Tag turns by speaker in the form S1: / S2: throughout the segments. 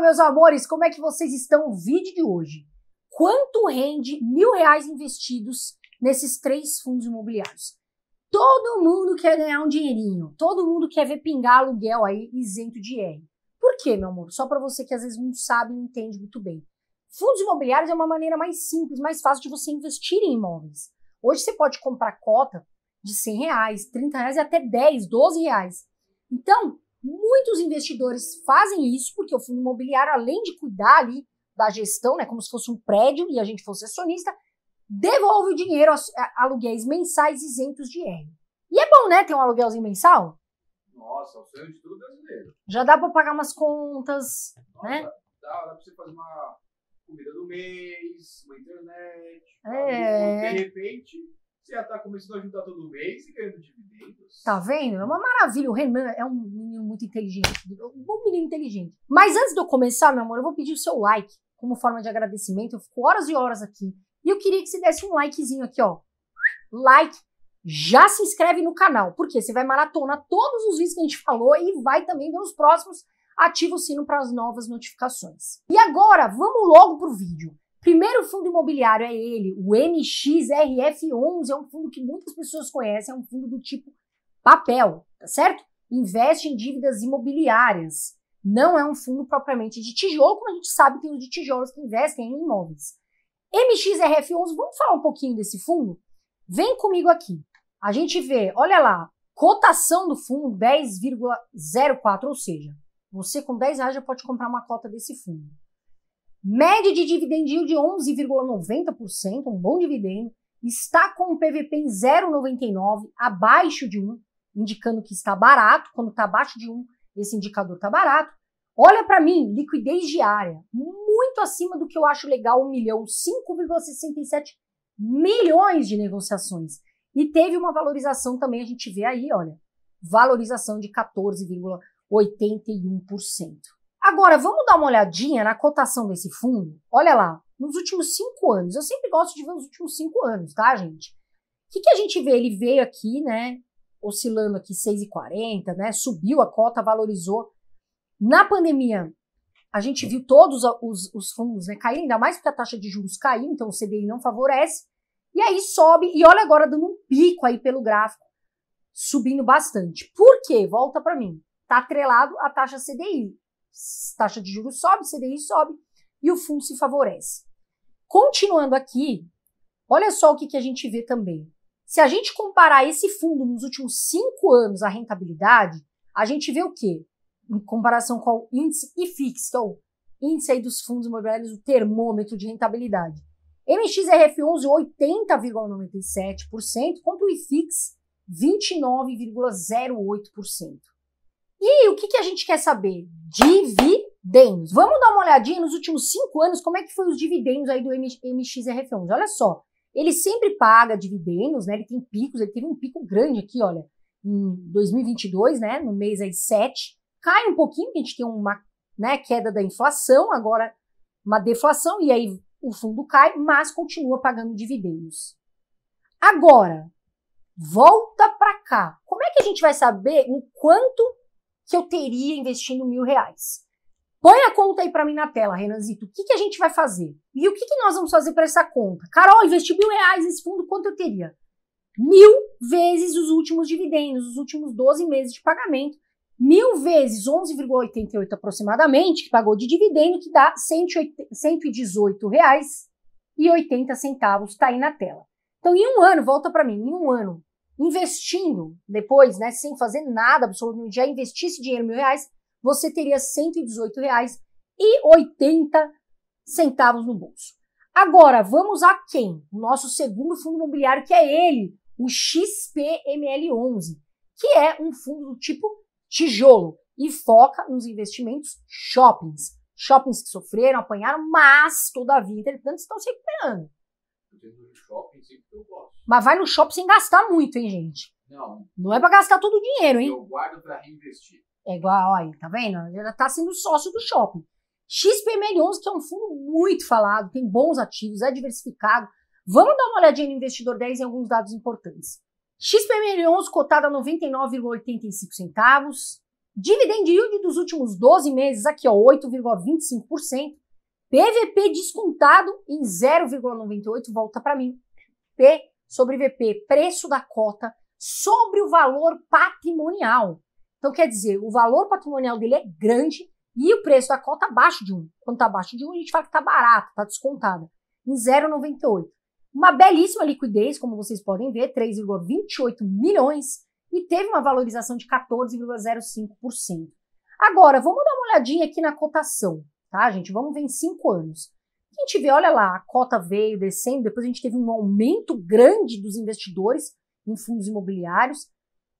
S1: meus amores, como é que vocês estão? O vídeo de hoje. Quanto rende mil reais investidos nesses três fundos imobiliários? Todo mundo quer ganhar um dinheirinho, todo mundo quer ver pingar aluguel aí isento de R. Por quê, meu amor? Só para você que às vezes não sabe e não entende muito bem. Fundos imobiliários é uma maneira mais simples, mais fácil de você investir em imóveis. Hoje você pode comprar cota de 100 reais, 30 reais e até 10, 12 reais. Então, Muitos investidores fazem isso porque o fundo imobiliário, além de cuidar ali da gestão, né, como se fosse um prédio e a gente fosse acionista, devolve o dinheiro aos aluguéis mensais isentos de R. E é bom, né, ter um aluguelzinho mensal? Nossa, o sonho de tudo é brasileiro. Já dá para pagar umas contas, Nossa, né? Dá, dá para você fazer uma comida do mês, uma internet, é... de repente você já está começando a ajudar todo mês e ganhando dividendos. Tá vendo? É uma maravilha. O Renan é um menino muito inteligente. Um bom menino inteligente. Mas antes de eu começar, meu amor, eu vou pedir o seu like como forma de agradecimento. Eu fico horas e horas aqui. E eu queria que você desse um likezinho aqui, ó. Like. Já se inscreve no canal, porque você vai maratonar todos os vídeos que a gente falou e vai também ver os próximos ativa o sino para as novas notificações. E agora, vamos logo pro vídeo. Primeiro fundo imobiliário é ele, o MXRF11, é um fundo que muitas pessoas conhecem, é um fundo do tipo papel, tá certo? Investe em dívidas imobiliárias. Não é um fundo propriamente de tijolo, como a gente sabe, tem os de tijolos que investem em imóveis. MXRF11, vamos falar um pouquinho desse fundo? Vem comigo aqui. A gente vê, olha lá, cotação do fundo 10,04, ou seja, você com 10 reais já pode comprar uma cota desse fundo média de dividendinho de 11,90%, um bom dividendo, está com o PVP em 0,99, abaixo de 1, indicando que está barato, quando está abaixo de 1, esse indicador está barato. Olha para mim, liquidez diária, muito acima do que eu acho legal, 1 milhão, 5,67 milhões de negociações. E teve uma valorização também, a gente vê aí, olha, valorização de 14,81%. Agora, vamos dar uma olhadinha na cotação desse fundo? Olha lá, nos últimos cinco anos. Eu sempre gosto de ver os últimos cinco anos, tá, gente? O que, que a gente vê? Ele veio aqui, né? Oscilando aqui 6,40, né? Subiu a cota, valorizou. Na pandemia, a gente viu todos os, os fundos né, cair, ainda mais porque a taxa de juros caiu, então o CDI não favorece. E aí sobe, e olha agora dando um pico aí pelo gráfico, subindo bastante. Por quê? Volta para mim. Tá atrelado à taxa CDI taxa de juros sobe, CDI sobe e o fundo se favorece. Continuando aqui, olha só o que, que a gente vê também. Se a gente comparar esse fundo nos últimos cinco anos, a rentabilidade, a gente vê o quê? Em comparação com o índice IFIX, que é o índice aí dos fundos imobiliários, o termômetro de rentabilidade. MXRF11, 80,97%, contra o IFIX, 29,08%. E o que, que a gente quer saber? Dividendos. Vamos dar uma olhadinha nos últimos cinco anos, como é que foi os dividendos aí do MXRF11. Olha só, ele sempre paga dividendos, né? Ele tem picos, ele teve um pico grande aqui, olha, em 2022, né? No mês aí 7. Cai um pouquinho, porque a gente tem uma né, queda da inflação, agora uma deflação, e aí o fundo cai, mas continua pagando dividendos. Agora, volta para cá. Como é que a gente vai saber o quanto que eu teria investindo mil reais. Põe a conta aí para mim na tela, Renanzito. O que, que a gente vai fazer? E o que, que nós vamos fazer para essa conta? Carol, investi mil reais nesse fundo, quanto eu teria? Mil vezes os últimos dividendos, os últimos 12 meses de pagamento. Mil vezes 11,88 aproximadamente, que pagou de dividendo, que dá R$ 118,80. Está aí na tela. Então, em um ano, volta para mim, em um ano, investindo depois, né, sem fazer nada, absolutamente, já investisse dinheiro mil reais, você teria 118 reais e 80 centavos no bolso. Agora, vamos a quem? O nosso segundo fundo imobiliário, que é ele, o XPML11, que é um fundo do tipo tijolo e foca nos investimentos shoppings. Shoppings que sofreram, apanharam, mas, todavia, entretanto, estão se recuperando shopping sempre que eu Mas vai no shopping sem gastar muito, hein, gente? Não. Não é pra gastar todo o dinheiro, hein? Eu guardo pra reinvestir. É igual, olha, tá vendo? Ela tá sendo sócio do shopping. XPML11, que é um fundo muito falado, tem bons ativos, é diversificado. Vamos dar uma olhadinha no investidor 10 em alguns dados importantes. XPML11 cotado a 99,85 centavos. Dividend yield dos últimos 12 meses aqui, ó, 8,25%. PVP descontado em 0,98 volta para mim. P sobre VP, preço da cota sobre o valor patrimonial. Então quer dizer, o valor patrimonial dele é grande e o preço da cota abaixo de 1. Quando está abaixo de 1, a gente fala que está barato, está descontado em 0,98. Uma belíssima liquidez, como vocês podem ver, 3,28 milhões e teve uma valorização de 14,05%. Agora, vamos dar uma olhadinha aqui na cotação tá, gente? Vamos ver em cinco anos. A gente vê, olha lá, a cota veio descendo, depois a gente teve um aumento grande dos investidores em fundos imobiliários.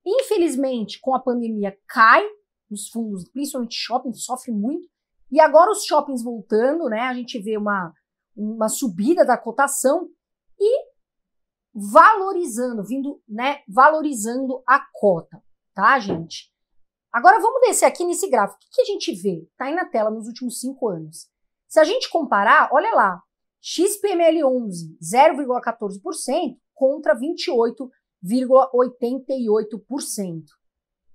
S1: Infelizmente, com a pandemia, cai os fundos, principalmente shopping, sofre muito. E agora os shoppings voltando, né? A gente vê uma, uma subida da cotação e valorizando, vindo, né? Valorizando a cota, tá, gente? Agora vamos descer aqui nesse gráfico. O que a gente vê? Está aí na tela nos últimos cinco anos. Se a gente comparar, olha lá, XPML11 0,14% contra 28,88%.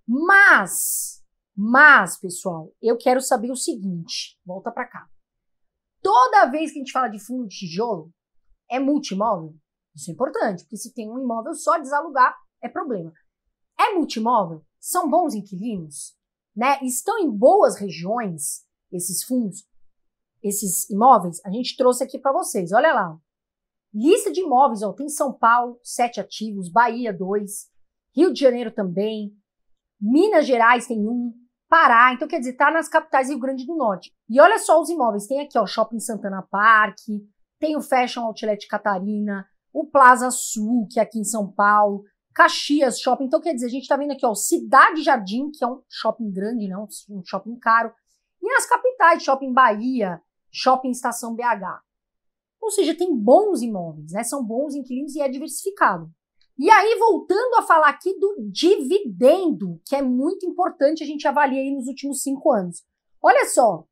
S1: Mas, mas, pessoal, eu quero saber o seguinte, volta para cá. Toda vez que a gente fala de fundo de tijolo, é multimóvel? Isso é importante, porque se tem um imóvel só, desalugar é problema. É multimóvel? são bons inquilinos, né? Estão em boas regiões esses fundos, esses imóveis. A gente trouxe aqui para vocês. Olha lá. Lista de imóveis, ó, tem São Paulo, sete ativos, Bahia, dois, Rio de Janeiro também, Minas Gerais tem um, Pará, então quer dizer, tá nas capitais Rio Grande do Norte. E olha só os imóveis, tem aqui, ó, Shopping Santana Park, tem o Fashion Outlet Catarina, o Plaza Sul, que é aqui em São Paulo, Caxias Shopping. Então, quer dizer, a gente está vendo aqui, ó, Cidade Jardim, que é um shopping grande, não, né, um shopping caro. E as capitais, Shopping Bahia, Shopping Estação BH. Ou seja, tem bons imóveis, né? São bons inquilinos e é diversificado. E aí, voltando a falar aqui do dividendo, que é muito importante a gente avaliar aí nos últimos cinco anos. Olha só,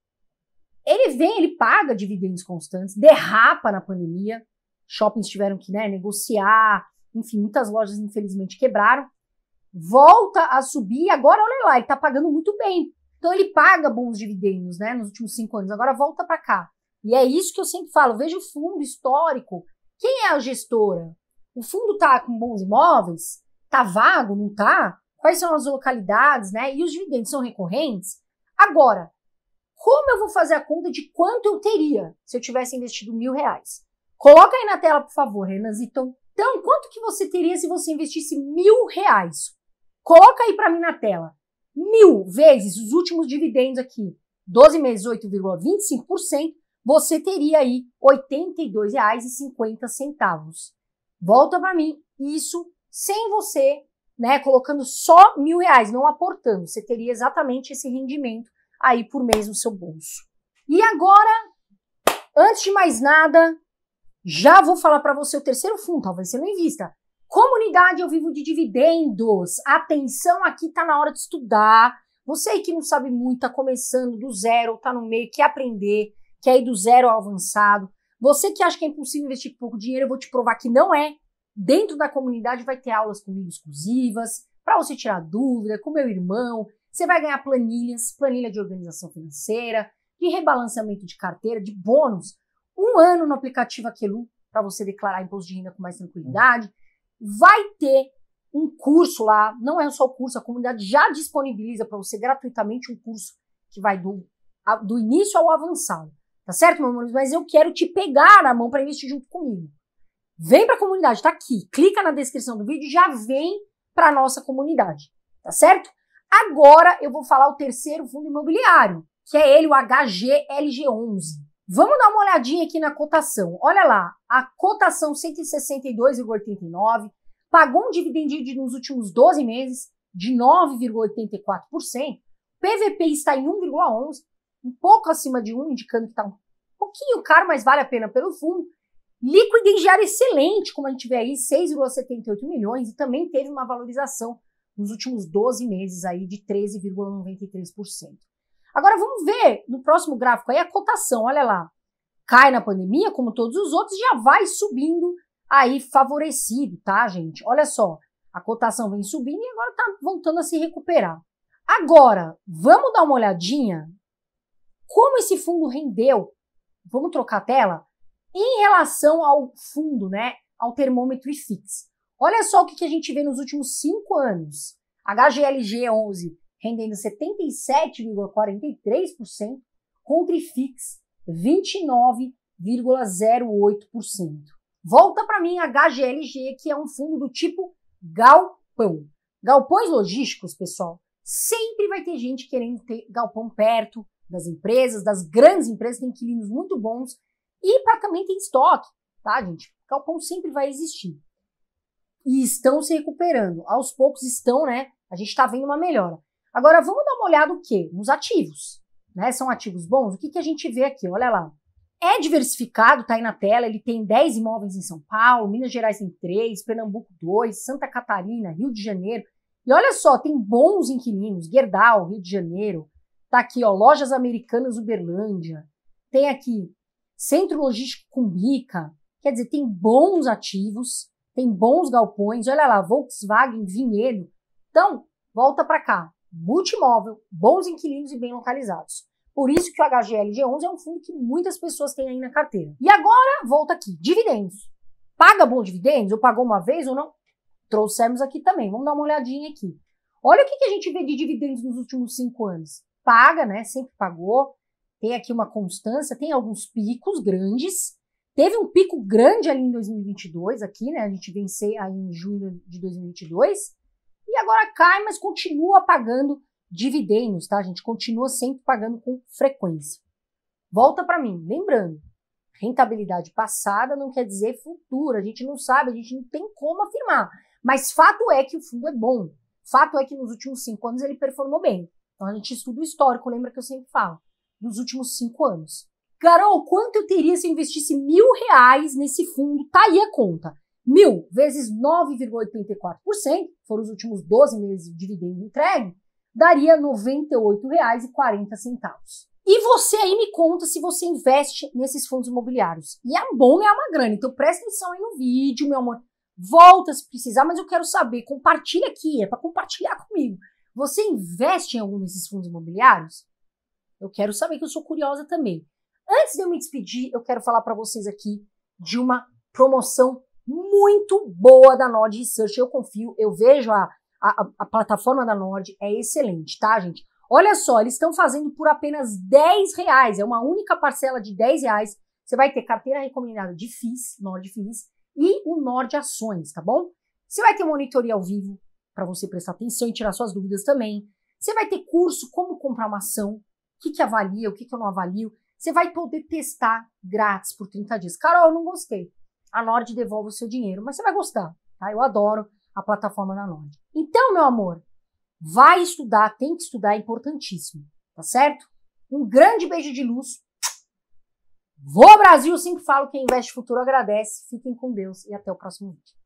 S1: ele vem, ele paga dividendos constantes, derrapa na pandemia, shoppings tiveram que né, negociar, enfim, muitas lojas infelizmente quebraram, volta a subir, agora olha lá, ele está pagando muito bem. Então ele paga bons dividendos, né, nos últimos cinco anos, agora volta para cá. E é isso que eu sempre falo, veja o fundo histórico, quem é a gestora? O fundo está com bons imóveis? Está vago, não está? Quais são as localidades, né? E os dividendos são recorrentes? Agora, como eu vou fazer a conta de quanto eu teria se eu tivesse investido mil reais? Coloca aí na tela, por favor, Renan Zitton. Então, quanto que você teria se você investisse mil reais? Coloca aí para mim na tela. Mil vezes os últimos dividendos aqui, 12 meses, 8,25%, você teria aí R$ 82,50. Volta para mim. Isso sem você, né, colocando só mil reais, não aportando. Você teria exatamente esse rendimento aí por mês no seu bolso. E agora, antes de mais nada, já vou falar para você o terceiro fundo, talvez você não invista. Comunidade, eu vivo de dividendos. Atenção, aqui tá na hora de estudar. Você aí que não sabe muito, tá começando do zero, tá no meio, quer aprender, quer ir do zero ao avançado. Você que acha que é impossível investir pouco dinheiro, eu vou te provar que não é. Dentro da comunidade vai ter aulas comigo exclusivas, para você tirar dúvida, com meu irmão. Você vai ganhar planilhas, planilha de organização financeira, de rebalanceamento de carteira, de bônus um ano no aplicativo Aquelu para você declarar imposto de renda com mais tranquilidade. Vai ter um curso lá, não é só o curso, a comunidade já disponibiliza para você gratuitamente um curso que vai do, a, do início ao avançado. Tá certo, meu amor? Mas eu quero te pegar na mão para investir junto comigo. Vem para a comunidade, tá aqui. Clica na descrição do vídeo, já vem para nossa comunidade. Tá certo? Agora eu vou falar o terceiro fundo imobiliário, que é ele, o HGLG11. Vamos dar uma olhadinha aqui na cotação. Olha lá, a cotação 162,89 pagou um dividendo nos últimos 12 meses de 9,84%. PVP está em 1,11, um pouco acima de 1, indicando que está um pouquinho caro, mas vale a pena pelo fundo. Líquido em excelente, como a gente vê aí, 6,78 milhões e também teve uma valorização nos últimos 12 meses aí de 13,93%. Agora vamos ver no próximo gráfico aí a cotação, olha lá. Cai na pandemia, como todos os outros, já vai subindo aí favorecido, tá, gente? Olha só, a cotação vem subindo e agora tá voltando a se recuperar. Agora, vamos dar uma olhadinha como esse fundo rendeu. Vamos trocar a tela em relação ao fundo, né? Ao termômetro IFIX. Olha só o que, que a gente vê nos últimos cinco anos. HGLG 11 rendendo 77,43% contra IFIX 29,08%. Volta para mim a HGLG, que é um fundo do tipo galpão. Galpões logísticos, pessoal, sempre vai ter gente querendo ter galpão perto das empresas, das grandes empresas, tem inquilinos muito bons e para também tem estoque, tá, gente? Galpão sempre vai existir. E estão se recuperando. Aos poucos estão, né? A gente está vendo uma melhora. Agora vamos dar uma olhada o quê? Nos ativos. Né? São ativos bons? O que, que a gente vê aqui? Olha lá. É diversificado, tá aí na tela, ele tem 10 imóveis em São Paulo, Minas Gerais tem 3, Pernambuco 2, Santa Catarina, Rio de Janeiro. E olha só, tem bons inquilinos, Gerdau, Rio de Janeiro, tá aqui, ó, Lojas Americanas Uberlândia, tem aqui Centro Logístico Cumbica, quer dizer, tem bons ativos, tem bons galpões, olha lá, Volkswagen, Vinhedo. Então, volta para cá, multimóvel, bons inquilinos e bem localizados. Por isso que o HGLG11 é um fundo que muitas pessoas têm aí na carteira. E agora, volta aqui, dividendos. Paga bom dividendos? Ou pagou uma vez ou não? Trouxemos aqui também, vamos dar uma olhadinha aqui. Olha o que, que a gente vê de dividendos nos últimos cinco anos. Paga, né? Sempre pagou. Tem aqui uma constância, tem alguns picos grandes. Teve um pico grande ali em 2022, aqui, né? A gente venceu aí em junho de 2022. E agora cai, mas continua pagando dividendos, tá? A gente continua sempre pagando com frequência. Volta para mim, lembrando, rentabilidade passada não quer dizer futura, a gente não sabe, a gente não tem como afirmar. Mas fato é que o fundo é bom. Fato é que nos últimos cinco anos ele performou bem. Então a gente estuda o histórico, lembra que eu sempre falo, nos últimos cinco anos. Carol, quanto eu teria se eu investisse mil reais nesse fundo? Tá aí a conta mil vezes 9,84% foram os últimos 12 meses de dividendo entregue, daria R$ 98,40. E você aí me conta se você investe nesses fundos imobiliários. E é bom é uma grana, então presta atenção aí no vídeo, meu amor. Volta se precisar, mas eu quero saber, compartilha aqui, é para compartilhar comigo. Você investe em algum desses fundos imobiliários? Eu quero saber que eu sou curiosa também. Antes de eu me despedir, eu quero falar para vocês aqui de uma promoção muito boa da Nord Research. Eu confio, eu vejo a, a, a plataforma da Nord, é excelente, tá, gente? Olha só, eles estão fazendo por apenas 10 reais, é uma única parcela de 10 reais. Você vai ter carteira recomendada de FIIs, Nord FIIs, e o Nord Ações, tá bom? Você vai ter monitoria ao vivo para você prestar atenção e tirar suas dúvidas também. Você vai ter curso como comprar uma ação, o que, que avalia, o que, que eu não avalio. Você vai poder testar grátis por 30 dias. Carol, eu não gostei a Nord devolve o seu dinheiro. Mas você vai gostar, tá? Eu adoro a plataforma da Nord. Então, meu amor, vai estudar, tem que estudar, é importantíssimo, tá certo? Um grande beijo de luz. Vou Brasil, sempre falo, quem investe futuro agradece. Fiquem com Deus e até o próximo vídeo.